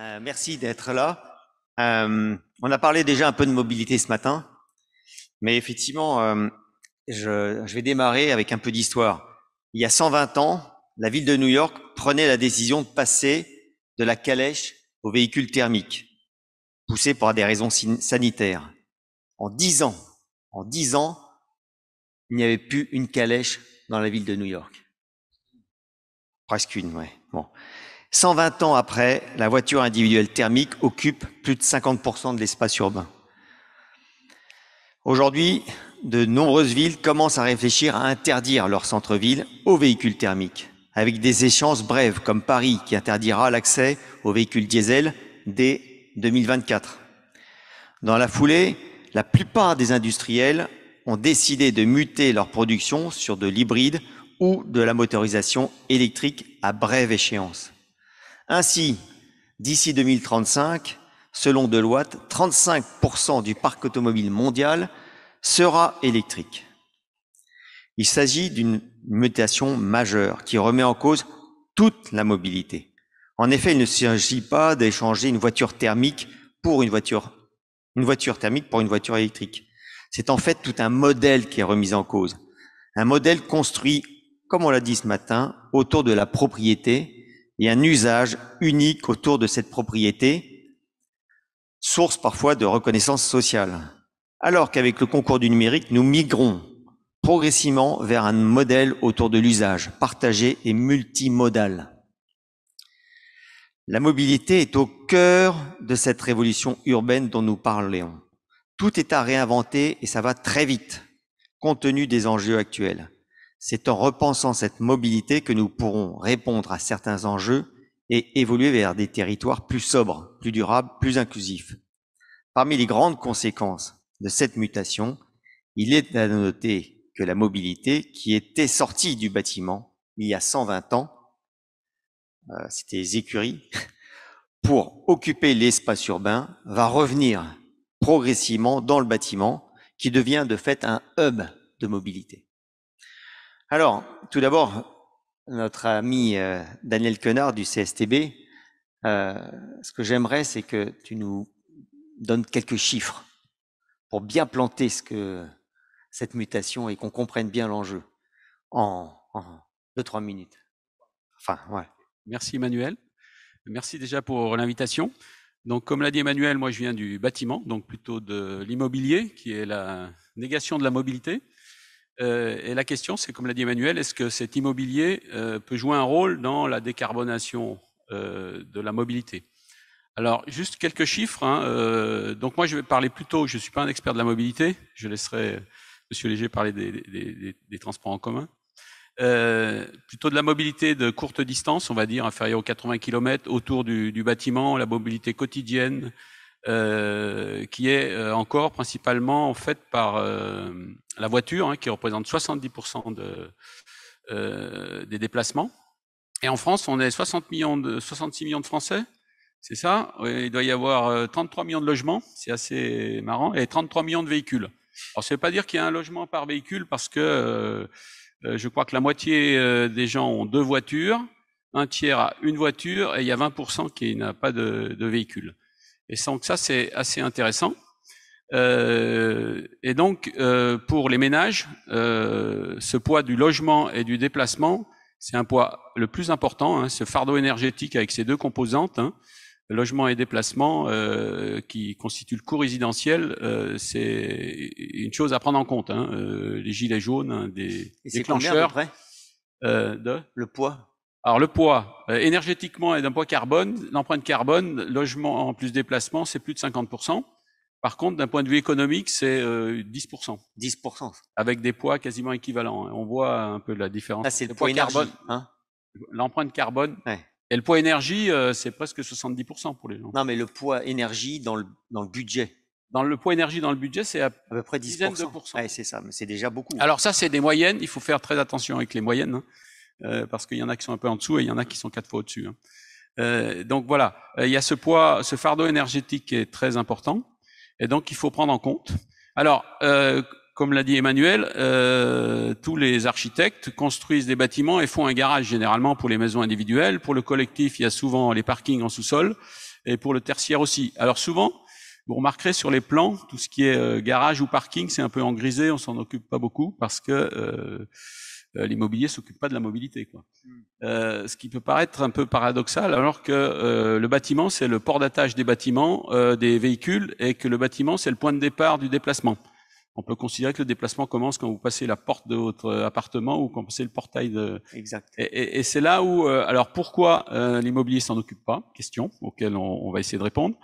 Euh, merci d'être là. Euh, on a parlé déjà un peu de mobilité ce matin, mais effectivement, euh, je, vais démarrer avec un peu d'histoire. Il y a 120 ans, la ville de New York prenait la décision de passer de la calèche au véhicule thermique, poussé par des raisons sanitaires. En 10 ans, en dix ans, il n'y avait plus une calèche dans la ville de New York. Presque une, ouais. Bon. 120 ans après, la voiture individuelle thermique occupe plus de 50% de l'espace urbain. Aujourd'hui, de nombreuses villes commencent à réfléchir à interdire leur centre-ville aux véhicules thermiques, avec des échéances brèves comme Paris qui interdira l'accès aux véhicules diesel dès 2024. Dans la foulée, la plupart des industriels ont décidé de muter leur production sur de l'hybride ou de la motorisation électrique à brève échéance. Ainsi, d'ici 2035, selon Deloitte, 35% du parc automobile mondial sera électrique. Il s'agit d'une mutation majeure qui remet en cause toute la mobilité. En effet, il ne s'agit pas d'échanger une voiture thermique pour une voiture, une voiture thermique pour une voiture électrique. C'est en fait tout un modèle qui est remis en cause. Un modèle construit, comme on l'a dit ce matin, autour de la propriété et un usage unique autour de cette propriété, source parfois de reconnaissance sociale. Alors qu'avec le concours du numérique, nous migrons progressivement vers un modèle autour de l'usage partagé et multimodal. La mobilité est au cœur de cette révolution urbaine dont nous parlions. Tout est à réinventer et ça va très vite, compte tenu des enjeux actuels. C'est en repensant cette mobilité que nous pourrons répondre à certains enjeux et évoluer vers des territoires plus sobres, plus durables, plus inclusifs. Parmi les grandes conséquences de cette mutation, il est à noter que la mobilité qui était sortie du bâtiment il y a 120 ans, euh, c'était les écuries, pour occuper l'espace urbain, va revenir progressivement dans le bâtiment qui devient de fait un hub de mobilité. Alors, tout d'abord, notre ami euh, Daniel Quenard du CSTB, euh, ce que j'aimerais, c'est que tu nous donnes quelques chiffres pour bien planter ce que cette mutation et qu'on comprenne bien l'enjeu en, en deux, trois minutes. Enfin, ouais. Merci Emmanuel. Merci déjà pour l'invitation. Donc, comme l'a dit Emmanuel, moi je viens du bâtiment, donc plutôt de l'immobilier, qui est la négation de la mobilité. Euh, et la question, c'est comme l'a dit Emmanuel, est-ce que cet immobilier euh, peut jouer un rôle dans la décarbonation euh, de la mobilité alors, juste quelques chiffres. Hein, donc, moi, je vais parler plutôt, je ne suis pas un expert de la mobilité, je laisserai M. Léger parler des, transports en commun. plutôt de la mobilité de courte distance, on va dire inférieure aux 80 km, autour du bâtiment, la mobilité quotidienne, euh, qui est euh, encore principalement fait par euh, la voiture, hein, qui représente 70% de, des déplacements. Et en France, on est 60 millions de, 66 millions de Français, c'est ça Il doit y avoir 33 millions de logements, c'est assez marrant, et 33 millions de véhicules. Alors, ça ne veut pas dire qu'il y a un logement par véhicule, parce que je crois que la moitié des gens ont deux voitures, un tiers a une voiture et il y a 20% qui n'a pas de, de véhicule. Et donc ça, c'est assez intéressant. Euh, et donc, euh, pour les ménages, euh, ce poids du logement et du déplacement, c'est un poids le plus important, hein, ce fardeau énergétique avec ses deux composantes, hein. logement et déplacement, qui constitue le coût résidentiel, c'est une chose à prendre en compte. Hein. les gilets jaunes, des et déclencheurs. Combien de le poids alors le poids, euh, énergétiquement et d'un poids carbone, l'empreinte carbone, logement en plus déplacement, c'est plus de 50%. Par contre, d'un point de vue économique, c'est 10%. Euh, 10%. Avec des poids quasiment équivalents. On voit un peu la différence. Ça, c'est le, poids, énergie, Hein l'empreinte carbone. Et le poids énergie, euh, c'est presque 70% pour les gens. Non, mais le poids énergie dans le, dans le budget. Dans le poids énergie dans le budget, c'est à, peu près 10%. c'est ça, mais c'est déjà beaucoup. Alors ça, c'est des moyennes. Il faut faire très attention avec les moyennes. Hein. Euh, parce qu'il y en a qui sont un peu en dessous et il y en a qui sont quatre fois au-dessus. Hein. Euh, donc voilà, euh, il y a ce poids, ce fardeau énergétique qui est très important, et donc il faut prendre en compte. Alors, euh, comme l'a dit Emmanuel, tous les architectes construisent des bâtiments et font un garage généralement pour les maisons individuelles. Pour le collectif, il y a souvent les parkings en sous-sol, et pour le tertiaire aussi. Alors souvent, vous remarquerez sur les plans, tout ce qui est garage ou parking, c'est un peu en grisé, on s'en occupe pas beaucoup parce que euh, euh, l'immobilier s'occupe pas de la mobilité. Quoi. Hmm. Euh, ce qui peut paraître un peu paradoxal, alors que euh, le bâtiment, c'est le port d'attache des bâtiments, euh, des véhicules, et que le bâtiment, c'est le point de départ du déplacement. On peut considérer que le déplacement commence quand vous passez la porte de votre appartement ou quand vous passez le portail de. Exact. Et, c'est là où, alors pourquoi l'immobilier s'en occupe pas Question auquel on, va essayer de répondre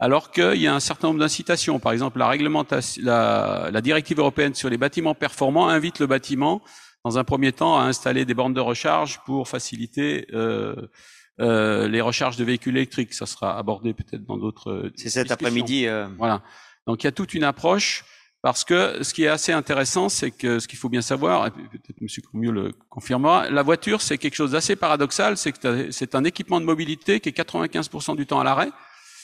alors qu'il y a un certain nombre d'incitations. Par exemple, la, réglementation, la, la, directive européenne sur les bâtiments performants invite le bâtiment dans un premier temps, à installer des bornes de recharge pour faciliter euh, euh, les recharges de véhicules électriques. Ça sera abordé peut-être dans d'autres. Euh, c'est cet après-midi. Voilà. Donc il y a toute une approche parce que ce qui est assez intéressant, c'est que ce qu'il faut bien savoir, et peut-être Monsieur Comieux le confirmera, la voiture c'est quelque chose d'assez paradoxal, c'est que c'est un équipement de mobilité qui est 95% du temps à l'arrêt,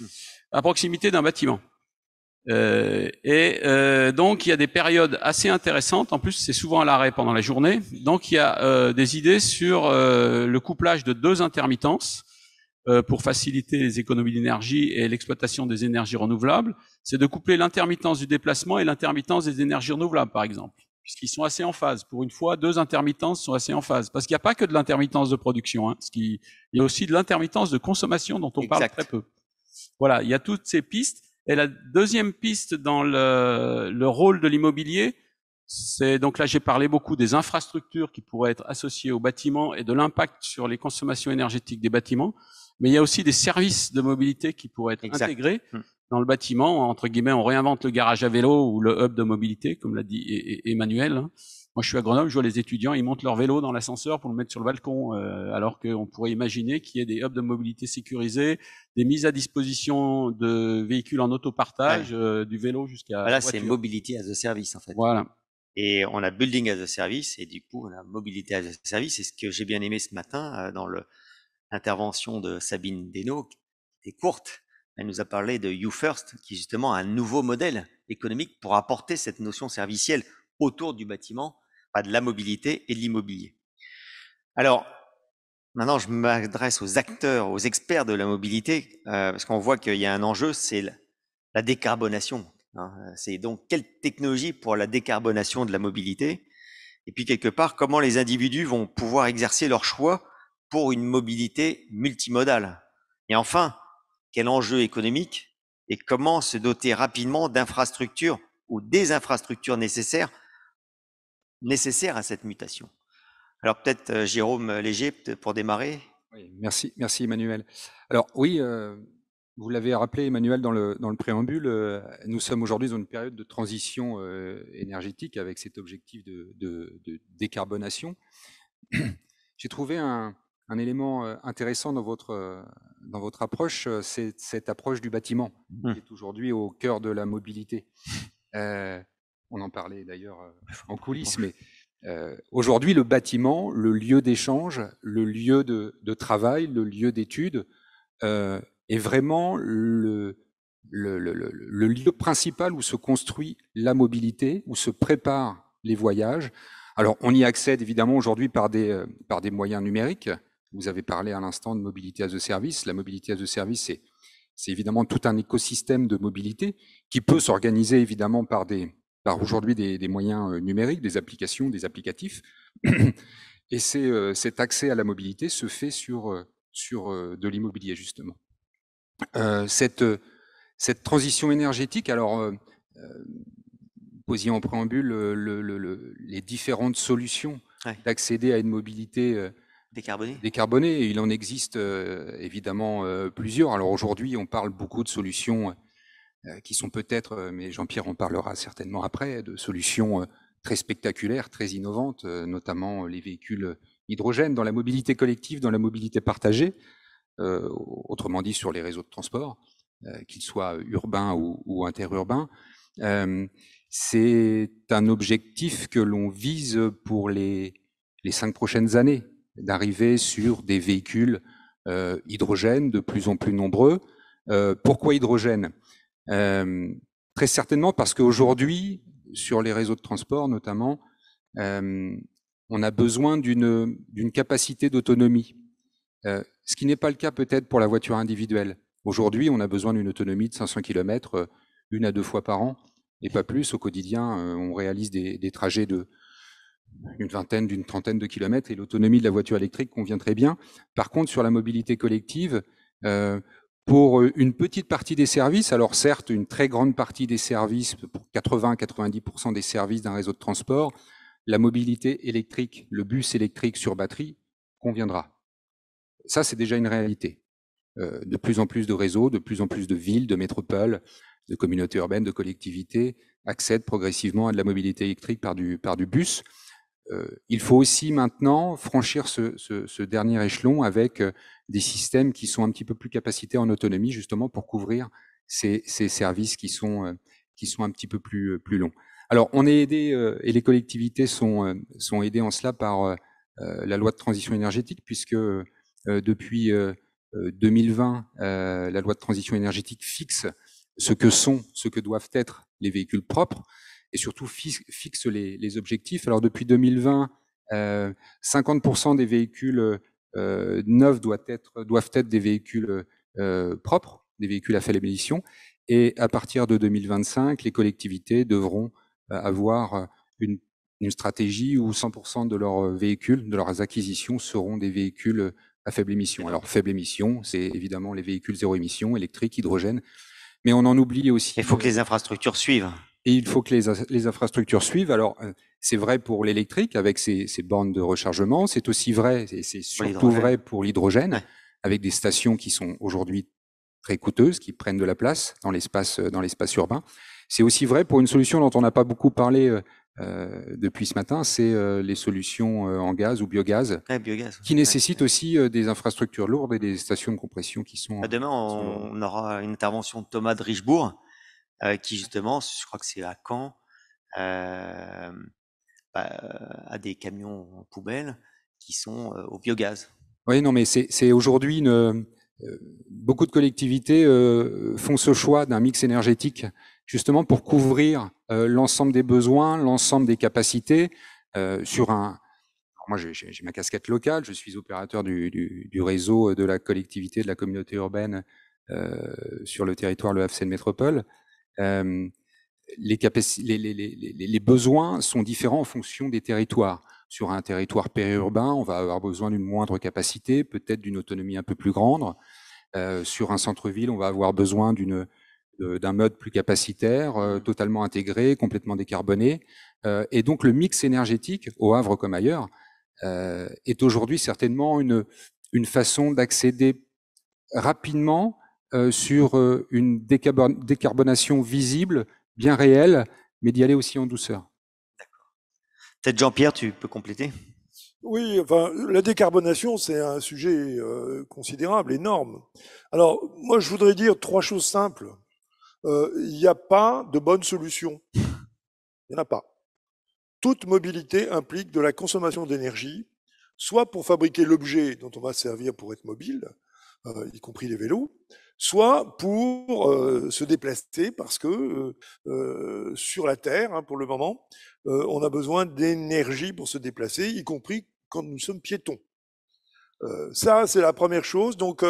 mmh. à proximité d'un bâtiment. Euh, et euh, donc il y a des périodes assez intéressantes. En plus, c'est souvent à l'arrêt pendant la journée. Donc il y a euh, des idées sur euh, le couplage de deux intermittences pour faciliter les économies d'énergie et l'exploitation des énergies renouvelables. C'est de coupler l'intermittence du déplacement et l'intermittence des énergies renouvelables, par exemple, puisqu'ils sont assez en phase. Pour une fois, deux intermittences sont assez en phase, parce qu'il n'y a pas que de l'intermittence de production. Hein, ce qui... Il y a aussi de l'intermittence de consommation dont on parle très peu. Voilà, il y a toutes ces pistes. Et la deuxième piste dans le, rôle de l'immobilier, c'est donc là j'ai parlé beaucoup des infrastructures qui pourraient être associées aux bâtiments et de l'impact sur les consommations énergétiques des bâtiments, mais il y a aussi des services de mobilité qui pourraient être intégrés hmm. dans le bâtiment. Entre guillemets, on réinvente le garage à vélo ou le hub de mobilité, comme l'a dit e-, e-, e-, Emmanuel. Hein. Moi, je suis à je vois les étudiants, ils montent leur vélo dans l'ascenseur pour le mettre sur le balcon, euh, alors qu'on pourrait imaginer qu'il y ait des hubs de mobilité sécurisés, des mises à disposition de véhicules en autopartage, euh, du vélo jusqu'à. Voilà, c'est mobility as a service en fait. Voilà. Et on a building as a service et du coup on a mobilité as a service. Et ce que j'ai bien aimé ce matin euh, dans l'intervention de Sabine Deno, qui est courte, elle nous a parlé de You First, qui est justement un nouveau modèle économique pour apporter cette notion servicielle autour du bâtiment pas de la mobilité et de l'immobilier. Alors, maintenant, je m'adresse aux acteurs, aux experts de la mobilité, euh, parce qu'on voit qu'il y a un enjeu, c'est la, décarbonation. Hein. C'est donc quelle technologie pour la décarbonation de la mobilité Et puis, quelque part, comment les individus vont pouvoir exercer leur choix pour une mobilité multimodale Et enfin, quel enjeu économique et comment se doter rapidement d'infrastructures ou des infrastructures nécessaires Nécessaire à cette mutation. Alors peut-être euh, Jérôme l'Égypte pour démarrer. merci, merci Emmanuel. Alors oui, euh, vous l'avez rappelé Emmanuel dans le, dans le préambule, euh, nous sommes aujourd'hui dans une période de transition énergétique avec cet objectif de, de, de décarbonation. J'ai trouvé un, un, élément intéressant dans votre, dans votre approche, c'est cette approche du bâtiment mmh. qui est aujourd'hui au cœur de la mobilité on en parlait d'ailleurs euh, en coulisses, mais euh, aujourd'hui, le bâtiment, le lieu d'échange, le lieu de, travail, le lieu d'étude euh, est vraiment le, lieu principal où se construit la mobilité, où se préparent les voyages. Alors, on y accède évidemment aujourd'hui par des, moyens numériques. Vous avez parlé à l'instant de mobilité as a service. La mobilité as a service, c'est évidemment tout un écosystème de mobilité qui peut s'organiser évidemment par des, par aujourd'hui des, moyens euh, numériques, des applications, des applicatifs. Et euh, cet accès à la mobilité se fait sur, euh, sur de l'immobilier, justement. cette, cette, transition énergétique, alors, en préambule les différentes solutions d'accéder à une mobilité décarbonée. décarbonée. Il en existe évidemment plusieurs. Alors aujourd'hui, on parle beaucoup de solutions euh, qui sont peut-être, euh, mais Jean-Pierre en parlera certainement après, de solutions euh, très spectaculaires, très innovantes, notamment les véhicules hydrogènes dans la mobilité collective, dans la mobilité partagée, autrement dit sur les réseaux de transport, qu'ils soient urbains ou, interurbains. C'est un objectif que l'on vise pour les, cinq prochaines années, d'arriver sur des véhicules hydrogènes de plus en plus nombreux. pourquoi hydrogène très certainement parce qu'aujourd'hui, sur les réseaux de transport notamment, on a besoin d'une capacité d'autonomie, ce qui n'est pas le cas peut-être pour la voiture individuelle. Aujourd'hui, on a besoin d'une autonomie de 500 km, une à deux fois par an, et pas plus. Au quotidien, on réalise des, trajets de d'une vingtaine, d'une trentaine de kilomètres, et l'autonomie de la voiture électrique convient très bien. Par contre, sur la mobilité collective, pour euh, une petite partie des services, alors certes une très grande partie des services, pour 80-90% des services d'un réseau de transport, la mobilité électrique, le bus électrique sur batterie conviendra. Ça, c'est déjà une réalité. Euh, de plus en plus de réseaux, de plus en plus de villes, de métropoles, de communautés urbaines, de collectivités accèdent progressivement à de la mobilité électrique par du, par du bus. Euh, il faut aussi maintenant franchir ce, dernier échelon avec euh, des systèmes qui sont un petit peu plus capacités en autonomie, justement pour couvrir ces, ces services qui sont, euh, qui sont un petit peu plus, plus longs. Alors, on est aidé, et les collectivités sont, sont aidées en cela par la loi de transition énergétique, puisque depuis 2020, la loi de transition énergétique fixe ce que sont, ce que doivent être les véhicules propres et surtout fixe les, objectifs. Alors depuis 2020, euh, 50% des véhicules euh, neufs doivent être, doivent être des véhicules euh, propres, des véhicules à faible émission. Et à partir de 2025, les collectivités devront euh, avoir une, stratégie où 100% de leurs véhicules, de leurs acquisitions seront des véhicules à faible émission. Alors faible émission, c'est évidemment les véhicules zéro émission, électriques, hydrogène. Mais on en oublie aussi. Il faut que les infrastructures suivent et il faut que les, les infrastructures suivent. Alors, euh, c'est vrai pour l'électrique avec ses, ses, bornes de rechargement, c'est aussi vrai, et c'est surtout vrai pour l'hydrogène, avec des stations qui sont aujourd'hui très coûteuses, qui prennent de la place dans l'espace, euh, dans l'espace urbain. C'est aussi vrai pour une solution dont on n'a pas beaucoup parlé euh, depuis ce matin, c'est les solutions en gaz ou biogaz, qui nécessitent aussi des infrastructures lourdes et des stations de compression qui sont. Demain, on, on aura une intervention de Thomas de Richebourg euh, qui justement, je crois que c'est à Caen, bah, a des camions en poubelles qui sont au biogaz. Oui, non, mais c'est aujourd'hui beaucoup de collectivités font ce choix d'un mix énergétique justement pour couvrir l'ensemble des besoins, l'ensemble des capacités sur un. moi, j'ai ma casquette locale, je suis opérateur du, réseau de la collectivité, de la communauté urbaine sur le territoire Le Havre de Métropole. Euh, les, les, les, besoins sont différents en fonction des territoires. Sur un territoire périurbain, on va avoir besoin d'une moindre capacité, peut-être d'une autonomie un peu plus grande. Euh, sur un centre-ville, on va avoir besoin d'une d'un mode plus capacitaire, euh, totalement intégré, complètement décarboné. et donc le mix énergétique, au Havre comme ailleurs, est aujourd'hui certainement une, une façon d'accéder rapidement euh, sur euh, une décarbonation visible, bien réelle, mais d'y aller aussi en douceur. D'accord. Peut-être Jean-Pierre, tu peux compléter oui, enfin, la décarbonation, c'est un sujet euh, considérable, énorme. Alors, moi, je voudrais dire trois choses simples. Il n'y a pas de bonne solution. Il n'y en a pas. Toute mobilité implique de la consommation d'énergie, soit pour fabriquer l'objet dont on va servir pour être mobile, euh, y compris les vélos, soit pour euh, se déplacer parce que euh, sur la Terre, hein, pour le moment, on a besoin d'énergie pour se déplacer, y compris quand nous sommes piétons. ça, c'est la première chose. Donc,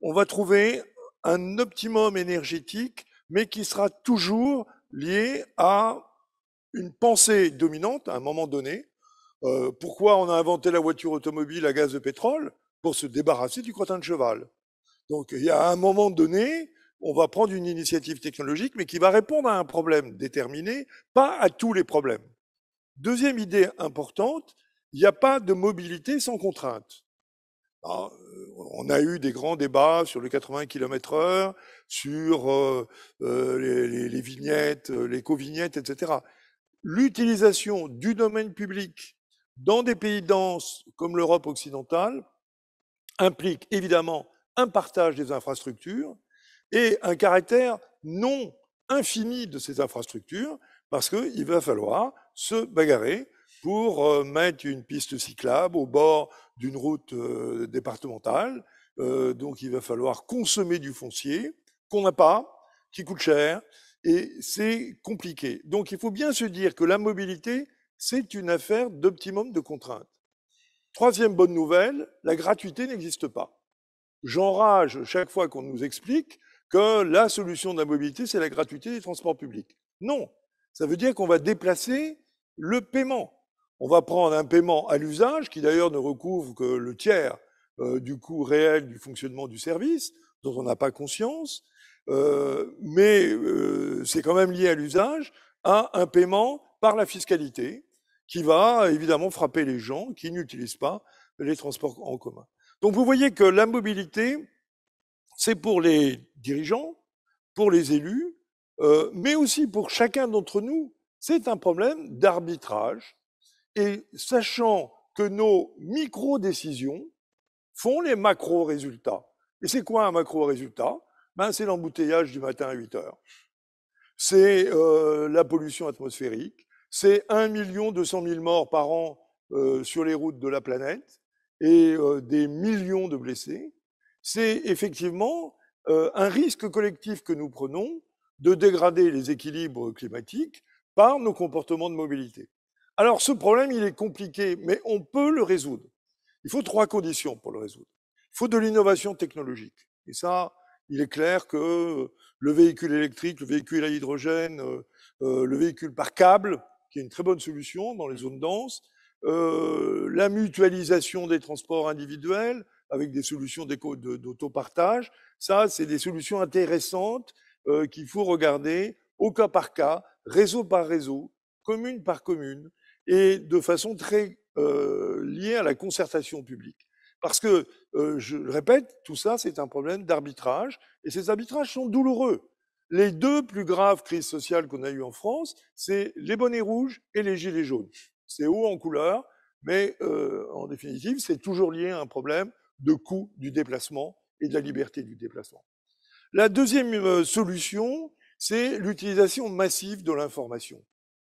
on va trouver un optimum énergétique, mais qui sera toujours lié à une pensée dominante à un moment donné. pourquoi on a inventé la voiture automobile à gaz de pétrole pour se débarrasser du crottin de cheval. Donc il y a un moment donné, on va prendre une initiative technologique, mais qui va répondre à un problème déterminé, pas à tous les problèmes. Deuxième idée importante, il n'y a pas de mobilité sans contrainte. Euh, on a eu des grands débats sur le 80 km heure, sur euh, euh, les, les, vignettes, les co-vignettes, etc. L'utilisation du domaine public dans des pays denses comme l'Europe occidentale implique évidemment un partage des infrastructures et un caractère non infini de ces infrastructures, parce qu'il va falloir se bagarrer pour euh, mettre une piste cyclable au bord d'une route euh, départementale. Euh, donc il va falloir consommer du foncier qu'on n'a pas, qui coûte cher, et c'est compliqué. Donc il faut bien se dire que la mobilité, c'est une affaire d'optimum de contraintes. Troisième bonne nouvelle, la gratuité n'existe pas. J'enrage chaque fois qu'on nous explique que la solution de la mobilité, c'est la gratuité des transports publics. Non, ça veut dire qu'on va déplacer le paiement. On va prendre un paiement à l'usage, qui d'ailleurs ne recouvre que le tiers euh, du coût réel du fonctionnement du service, dont on n'a pas conscience, euh, mais euh, c'est quand même lié à l'usage, à un paiement par la fiscalité, qui va évidemment frapper les gens qui n'utilisent pas les transports en commun. Donc vous voyez que la mobilité, c'est pour les dirigeants, pour les élus, euh, mais aussi pour chacun d'entre nous, c'est un problème d'arbitrage. Et sachant que nos micro-décisions font les macro-résultats. Et c'est quoi un macro-résultat ben, C'est l'embouteillage du matin à 8 heures. C'est euh, la pollution atmosphérique, c'est 1 cent mille morts par an euh, sur les routes de la planète et euh, des millions de blessés. C'est effectivement euh, un risque collectif que nous prenons de dégrader les équilibres climatiques par nos comportements de mobilité. Alors ce problème, il est compliqué, mais on peut le résoudre. Il faut trois conditions pour le résoudre. Il faut de l'innovation technologique. Et ça, il est clair que le véhicule électrique, le véhicule à hydrogène, le véhicule par câble, qui est une très bonne solution dans les mmh zones denses, euh, la mutualisation des transports individuels avec des solutions d'autopartage. Ça, c'est des solutions intéressantes euh, qu'il faut regarder au cas par cas, réseau par réseau, commune par commune, et de façon très euh, liée à la concertation publique. Parce que, je le répète, tout ça, c'est un problème d'arbitrage, et ces arbitrages sont douloureux les deux plus graves crises sociales qu'on a eues en France, c'est les bonnets rouges et les gilets jaunes. C'est haut en couleur, mais euh, en définitive, c'est toujours lié à un problème de coût du déplacement et de la liberté du déplacement. La deuxième euh, solution, c'est l'utilisation massive de l'information.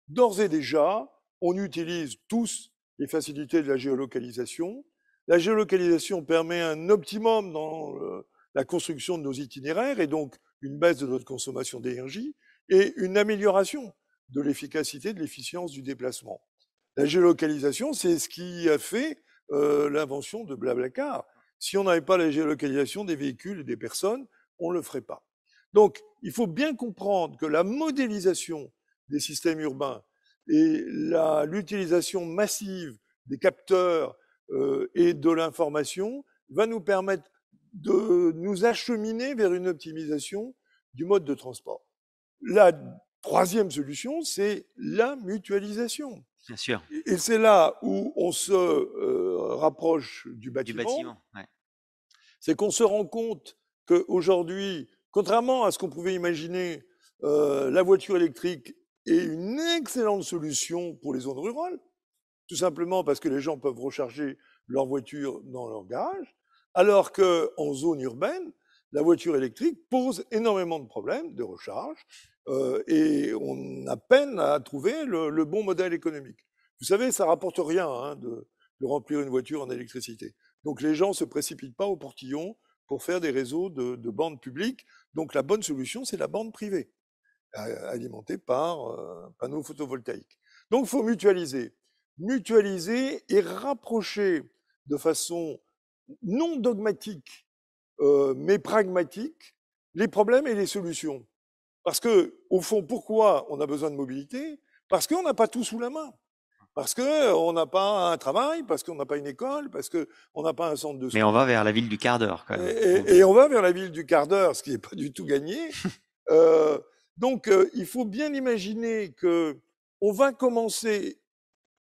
D'ores et déjà, on utilise tous les facilités de la géolocalisation. La géolocalisation permet un optimum dans euh, la construction de nos itinéraires et donc une baisse de notre consommation d'énergie et une amélioration de l'efficacité, de l'efficience du déplacement. La géolocalisation, c'est ce qui a fait euh, l'invention de Blablacar. Si on n'avait pas la géolocalisation des véhicules et des personnes, on ne le ferait pas. Donc, il faut bien comprendre que la modélisation des systèmes urbains et l'utilisation massive des capteurs euh, et de l'information va nous permettre de nous acheminer vers une optimisation du mode de transport. La troisième solution, c'est la mutualisation. Bien sûr. Et c'est là où on se euh, rapproche du bâtiment. C'est qu'on se rend compte qu'aujourd'hui, contrairement à ce qu'on pouvait imaginer, euh, la voiture électrique est une excellente solution pour les zones rurales, tout simplement parce que les gens peuvent recharger leur voiture dans leur garage, alors qu'en zone urbaine, la voiture électrique pose énormément de problèmes de recharge euh, et on a peine à trouver le, bon modèle économique. Vous savez, ça rapporte rien hein, de, remplir une voiture en électricité. Donc les gens ne se précipitent pas au portillon pour faire des réseaux de, de bandes publiques. Donc la bonne solution, c'est la bande privée, alimentée par euh, panneaux photovoltaïques. Donc il faut mutualiser. Mutualiser et rapprocher de façon non dogmatique, euh, mais pragmatique, les problèmes et les solutions. Parce que, au fond, pourquoi on a besoin de mobilité Parce qu'on n'a pas tout sous la main. Parce qu'on n'a pas un travail, parce qu'on n'a pas une école, parce qu'on n'a pas un centre de soins. Mais on va vers la ville du quart d'heure, quand même. Et, euh on va vers la ville du quart d'heure, ce qui n'est pas du tout gagné. Euh, donc, il faut bien imaginer que va commencer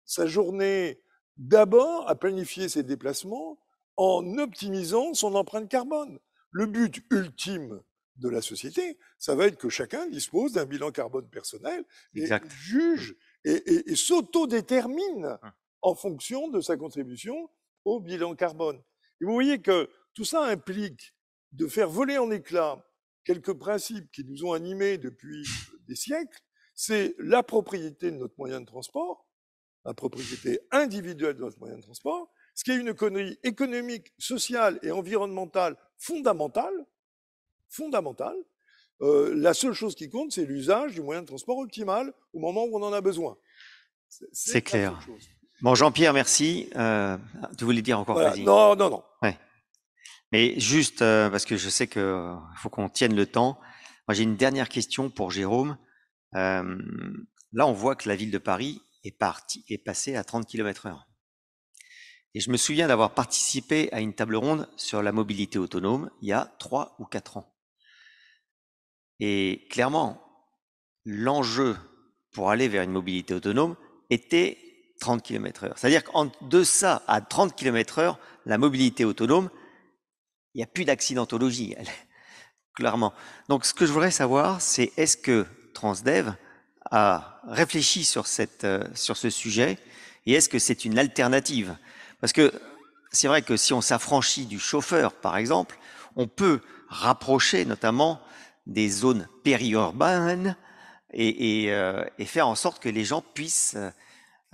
sa journée d'abord à planifier ses déplacements, en optimisant son empreinte carbone. Le but ultime de la société, ça va être que chacun dispose d'un bilan carbone personnel et mmh. juge et, s'autodétermine mmh. en fonction de sa contribution au bilan carbone. Et vous voyez que tout ça implique de faire voler en éclats quelques principes qui nous ont animés depuis euh, des siècles. C'est la propriété de notre moyen de transport, la propriété individuelle de notre moyen de transport, ce qui est une économie économique, sociale et environnementale fondamentale, fondamentale, euh, la seule chose qui compte, c'est l'usage du moyen de transport optimal au moment où on en a besoin. C'est clair. Bon, Jean-Pierre, merci. Euh, tu voulais dire encore voilà. Non, non, non. Mais juste, euh, parce que je sais qu'il faut qu'on tienne le temps, moi j'ai une dernière question pour Jérôme. là, on voit que la ville de Paris est, est passée à 30 km/h. Et je me souviens d'avoir participé à une table ronde sur la mobilité autonome il y a trois ou quatre ans. Et clairement, l'enjeu pour aller vers une mobilité autonome était 30 km/h. C'est-à-dire qu'en deçà à 30 km/h, la mobilité autonome, il n'y a plus d'accidentologie, clairement. Donc ce que je voudrais savoir, c'est est-ce que Transdev a réfléchi sur, euh, sur ce sujet et est-ce que c'est une alternative parce que c'est vrai que si on s'affranchit du chauffeur, par exemple, on peut rapprocher notamment des zones périurbaines et, euh, faire en sorte que les gens puissent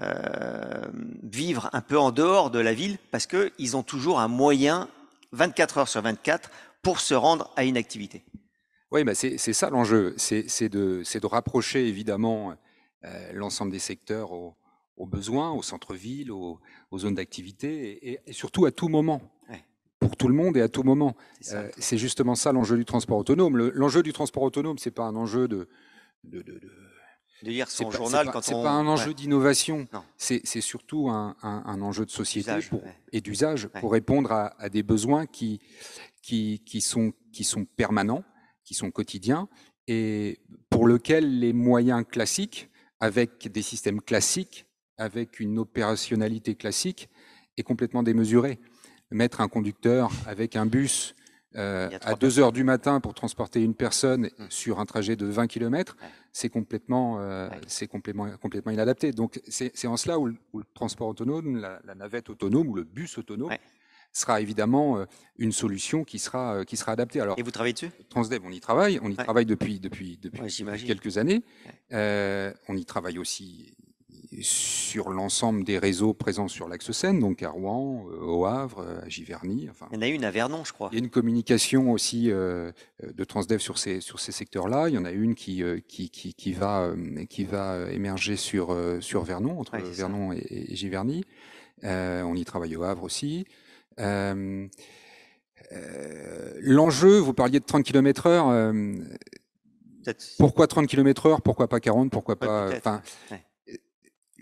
euh, vivre un peu en dehors de la ville parce qu'ils ont toujours un moyen 24 heures sur 24 pour se rendre à une activité. Oui, c'est ça l'enjeu, c'est de, rapprocher évidemment euh, l'ensemble des secteurs au, aux besoins, au centre-ville, aux, zones d'activité et, surtout à tout moment. Pour tout le monde et à tout moment. C'est euh, justement ça l'enjeu du transport autonome. L'enjeu du transport autonome, c'est pas un enjeu de, de, lire son journal quand on. C'est pas un enjeu d'innovation. C'est surtout un, enjeu de société et d'usage pour répondre à, des besoins qui, qui, sont, qui sont permanents, qui sont quotidiens et pour lesquels les moyens classiques, avec des systèmes classiques, avec une opérationnalité classique est complètement démesurée. Mettre un conducteur avec un bus euh, à 2 heures du matin pour transporter une personne mmh. sur un trajet de 20 km, c'est complètement, euh, c'est complètement, complètement inadapté. Donc c'est en cela où le, transport autonome, la, navette autonome ou le bus autonome sera évidemment euh, une solution qui sera, qui sera adaptée. Alors, Et vous travaillez dessus Transdev, on y travaille, on y travaille depuis, depuis, depuis quelques années. on y travaille aussi sur l'ensemble des réseaux présents sur l'axe Seine, donc à Rouen, euh, au Havre, euh, à Giverny. Enfin, il y en a une à Vernon, je crois. Il y a une communication aussi euh, de Transdev sur ces, sur ces secteurs-là. Il y en a une qui, qui, qui, qui va, qui va émerger sur, sur Vernon, entre Vernon et, Giverny. on y travaille au Havre aussi. L'enjeu, vous parliez de 30 km heure. Pourquoi 30 km heure Pourquoi pas 40 Pourquoi pas...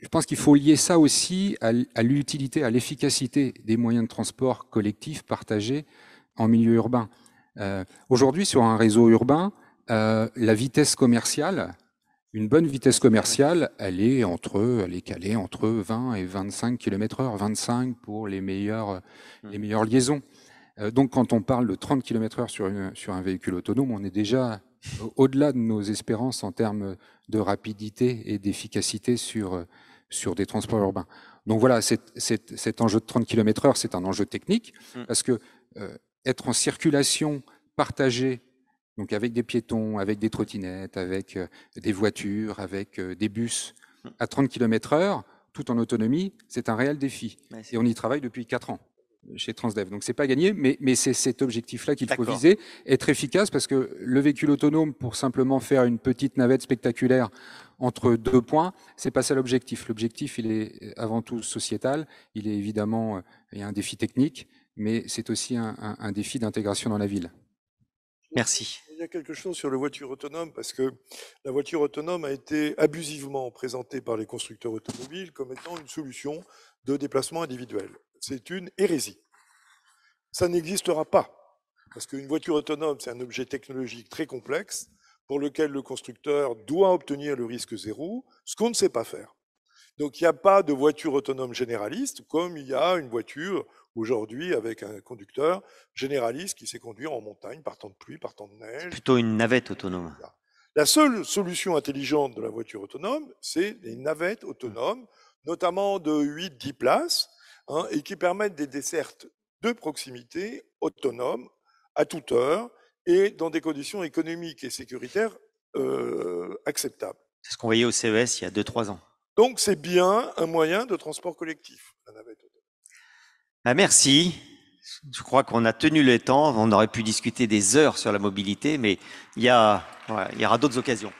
Je pense qu'il faut lier ça aussi à l'utilité, à l'efficacité des moyens de transport collectifs partagés en milieu urbain. Euh, aujourd'hui, sur un réseau urbain, euh, la vitesse commerciale, une bonne vitesse commerciale, elle est entre, elle est calée entre 20 et 25 km h 25 pour les meilleures, mmh. les meilleures liaisons. Euh, donc, quand on parle de 30 km heure sur, une, sur un véhicule autonome, on est déjà au-delà de nos espérances en termes de rapidité et d'efficacité sur, sur des transports urbains. Donc voilà, cet enjeu de 30 km heure, c'est un enjeu technique, mm. parce que euh, être en circulation partagée, donc avec des piétons, avec des trottinettes, avec euh, des voitures, avec euh, des bus, mm. à 30 km heure, tout en autonomie, c'est un réel défi. Et on y travaille depuis 4 ans chez Transdev. Donc c'est pas gagné, mais, c'est cet objectif-là qu'il faut viser, être efficace, parce que le véhicule autonome, pour simplement faire une petite navette spectaculaire entre deux points, c'est pas ça l'objectif. L'objectif, il est euh, avant tout sociétal, il est évidemment, euh, il y a un défi technique, mais c'est aussi un, un défi d'intégration dans la ville. Merci. Il y a quelque chose sur la voiture autonome, parce que la voiture autonome a été abusivement présentée par les constructeurs automobiles comme étant une solution de déplacement individuel c'est une hérésie. Ça n'existera pas. Parce qu'une voiture autonome, c'est un objet technologique très complexe pour lequel le constructeur doit obtenir le risque zéro, ce qu'on ne sait pas faire. Donc il n'y a pas de voiture autonome généraliste comme il y a une voiture aujourd'hui avec un conducteur généraliste qui sait conduire en montagne par temps de pluie, par temps de neige. Plutôt une navette autonome. La seule solution intelligente de la voiture autonome, c'est les navettes autonomes, notamment de 8-10 places, Hein, et qui permettent des dessertes de proximité, autonomes, à toute heure, et dans des conditions économiques et sécuritaires euh, acceptables. C'est ce qu'on voyait au CES il y a 2-3 ans. Donc c'est bien un moyen de transport collectif, la navette autonome. Bah, merci. Je crois qu'on a tenu le temps. On aurait pu discuter des heures sur la mobilité, mais il y aura d'autres occasions.